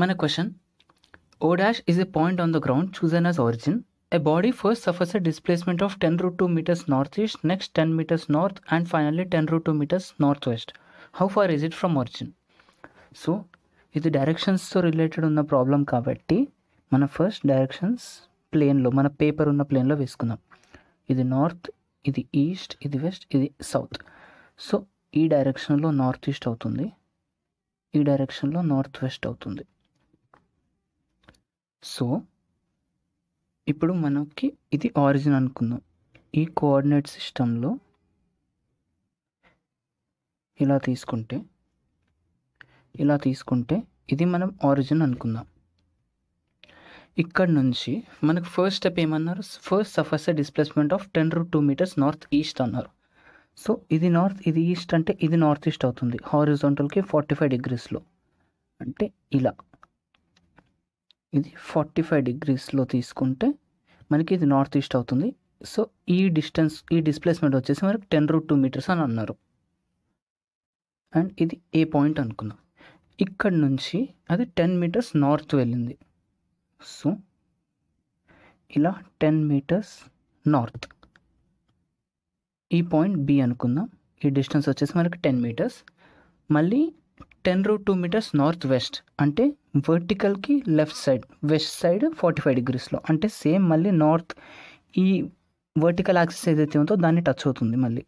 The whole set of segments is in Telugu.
మన question O dash is a point on the ground chosen as origin a body first suffers a displacement of ten root two metres north east next ten metres north and finally ten root two metres north west how far is it from origin so ఇది డైరెక్షన్స్తో రిలేటెడ్ ఉన్న ప్రాబ్లం కాబట్టి మన ఫస్ట్ డైరెక్షన్స్ ప్లేన్లో మన పేపర్ ఉన్న ప్లేన్లో వేసుకుందాం ఇది నార్త్ ఇది ఈస్ట్ ఇది వెస్ట్ ఇది సౌత్ సో ఈ డైరెక్షన్లో నార్త్ ఈస్ట్ అవుతుంది ఈ డైరెక్షన్లో నార్త్ వెస్ట్ అవుతుంది సో ఇప్పుడు మనకి ఇది ఆరిజిన్ అనుకుందాం ఈ కోఆర్డినేట్ సిస్టంలో ఇలా తీసుకుంటే ఇలా తీసుకుంటే ఇది మనం ఆరిజిన్ అనుకుందాం ఇక్కడ నుంచి మనకు ఫస్ట్ స్టెప్ ఏమన్నారు first suffers displacement of ten root two metres north east అన్నారు సో ఇది నార్త్ ఇది ఈస్ట్ అంటే ఇది నార్త్ ఈస్ట్ అవుతుంది హారిజోంటల్కి ఫార్టీ ఫైవ్ డిగ్రీస్లో అంటే ఇలా ఇది ఫార్టీ ఫైవ్ డిగ్రీస్లో తీసుకుంటే మనకి ఇది నార్త్ ఈస్ట్ అవుతుంది సో ఈ డిస్టెన్స్ ఈ డిస్ప్లేస్మెంట్ వచ్చేసి మనకి టెన్ రూట్ టూ మీటర్స్ అని అన్నారు అండ్ ఇది ఏ పాయింట్ అనుకుందాం ఇక్కడ నుంచి అది టెన్ మీటర్స్ నార్త్ వెళ్ళింది సో ఇలా టెన్ మీటర్స్ నార్త్ ఈ పాయింట్ బి అనుకుందాం ఈ డిస్టెన్స్ వచ్చేసి మనకి టెన్ మీటర్స్ మళ్ళీ ten root two metres north west అంటే వర్టికల్కి left side west side forty five డిగ్రీస్లో అంటే సేమ్ మళ్ళీ నార్త్ ఈ వర్టికల్ యాక్సిస్ ఏదైతే ఉందో దాన్ని టచ్ అవుతుంది మళ్ళీ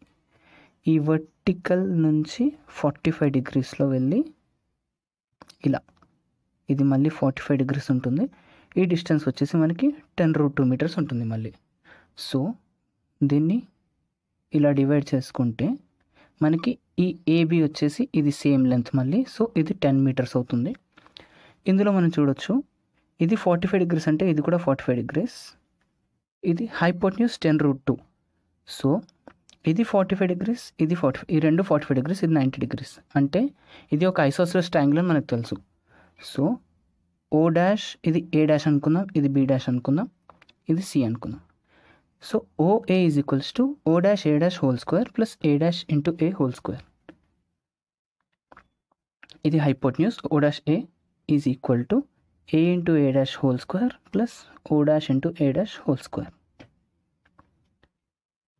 ఈ వర్టికల్ నుంచి ఫార్టీ ఫైవ్ డిగ్రీస్లో వెళ్ళి ఇలా ఇది మళ్ళీ ఫార్టీ ఫైవ్ డిగ్రీస్ ఉంటుంది ఈ డిస్టెన్స్ వచ్చేసి మనకి టెన్ రూట్ టూ మీటర్స్ ఉంటుంది మళ్ళీ సో దీన్ని ఇలా డివైడ్ చేసుకుంటే మనకి ఈ ఏబి వచ్చేసి ఇది సేమ్ లెంత్ మళ్ళీ సో ఇది టెన్ మీటర్స్ అవుతుంది ఇందులో మనం చూడొచ్చు ఇది ఫార్టీ ఫైవ్ డిగ్రీస్ అంటే ఇది కూడా ఫార్టీ ఫైవ్ డిగ్రీస్ ఇది hypotenuse ten root two so ఇది ఫార్టీ ఫైవ్ డిగ్రీస్ ఇది ఫార్టీ ఈ రెండు ఫార్టీ ఫైవ్ డిగ్రీస్ ఇది నైంటీ డిగ్రీస్ అంటే ఇది ఒక ఐసోసిలస్ ట్యాంగిల్ అని మనకు తెలుసు సో ఓ డాష్ ఇది ఏ డాష్ అనుకుందాం ఇది బి డాష్ అనుకుందాం ఇది సి అనుకుందాం so OA is equals to O dash A dash whole square plus A dash into A whole square ఇది hypotenuse O dash A is equal to A into A dash whole square plus O dash into A dash whole square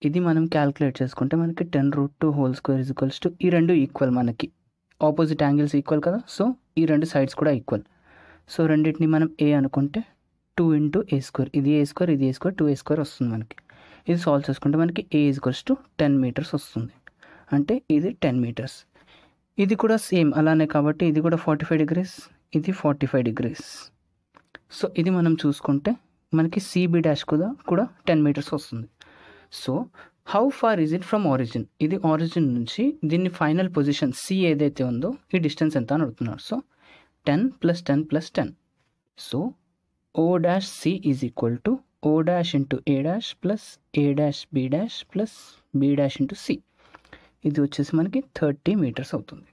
ఇది మనం క్యాల్కులేట్ చేసుకుంటే మనకి ten root two whole square is equals to ఈ రెండు ఈక్వల్ మనకి ఆపోజిట్ యాంగిల్స్ ఈక్వల్ కదా సో ఈ రెండు సైడ్స్ కూడా ఈక్వల్ సో రెండింటిని మనం ఏ అనుకుంటే టూ ఇంటూ ఏ స్క్వేర్ ఇది ఏ స్క్వేర్ ఇది A square two A square వస్తుంది మనకి ఇది సాల్వ్ చేసుకుంటే మనకి A equals to ten metres వస్తుంది అంటే ఇది టెన్ మీటర్స్ ఇది కూడా సేమ్ అలానే కాబట్టి ఇది కూడా ఫార్టీ ఫైవ్ డిగ్రీస్ ఇది ఫార్టీ ఫైవ్ డిగ్రీస్ సో ఇది మనం చూసుకుంటే మనకి సిబి డాష్ కూడా కూడా టెన్ మీటర్స్ వస్తుంది so how far is it from origin ఇది ఆరిజిన్ నుంచి దీన్ని ఫైనల్ పొజిషన్ సి ఏదైతే ఉందో ఈ డిస్టెన్స్ ఎంత అని అడుగుతున్నారు so ten plus ten plus ten so O dash C is equal to O dash into A dash plus A dash B dash plus B dash into C ఇది వచ్చేసి మనకి థర్టీ మీటర్స్ అవుతుంది